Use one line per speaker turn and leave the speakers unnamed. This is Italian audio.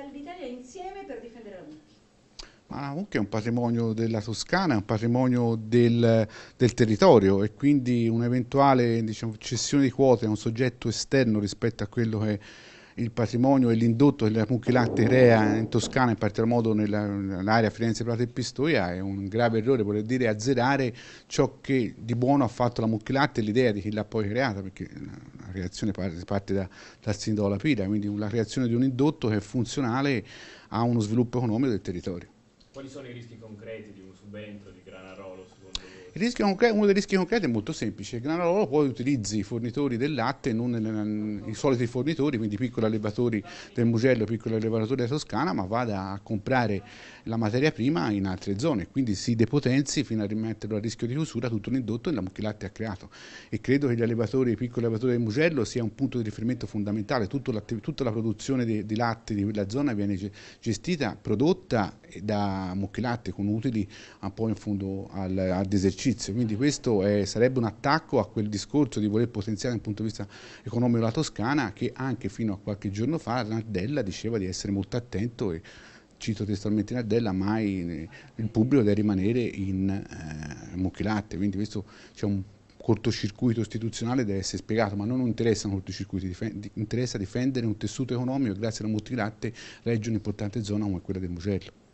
Fratelli d'Italia insieme per difendere la Mucchi?
Ma la Mucchi è un patrimonio della Toscana, è un patrimonio del, del territorio e quindi un'eventuale diciamo, cessione di quote a un soggetto esterno rispetto a quello che è il patrimonio e l'indotto che la Mucchi Latte crea in Toscana, in particolar modo nell'area Firenze, Prato e Pistoia, è un grave errore, voler dire azzerare ciò che di buono ha fatto la Mucchi Latte e l'idea di chi l'ha poi creata, perché creazione parte, parte da, dal sindaco Lapida, quindi la creazione di un indotto che è funzionale a uno sviluppo economico del territorio.
Quali sono i rischi concreti di un subentro di Granarolo
secondo voi? uno dei rischi concreti è molto semplice, Granarolo poi utilizzi i fornitori del latte, non eh, i soliti fornitori, quindi piccoli allevatori del Mugello, piccoli allevatori della Toscana, ma vada a comprare la materia prima in altre zone, quindi si depotenzi fino a rimetterlo a rischio di chiusura tutto l'indotto che il latte ha creato e credo che gli allevatori, i piccoli allevatori del Mugello sia un punto di riferimento fondamentale, tutta la produzione di, di latte di quella zona viene gestita, prodotta eh, da a mucchi latte con utili un po' in fondo al, ad esercizio. Quindi questo è, sarebbe un attacco a quel discorso di voler potenziare dal punto di vista economico la Toscana che anche fino a qualche giorno fa Nardella diceva di essere molto attento e cito testualmente Nardella, mai eh, il pubblico deve rimanere in eh, mucchi latte, quindi questo c'è un cortocircuito istituzionale deve essere spiegato, ma non interessa un cortocircuito, interessa difendere un tessuto economico che grazie alla multilatte regge un'importante zona come quella del Mugello.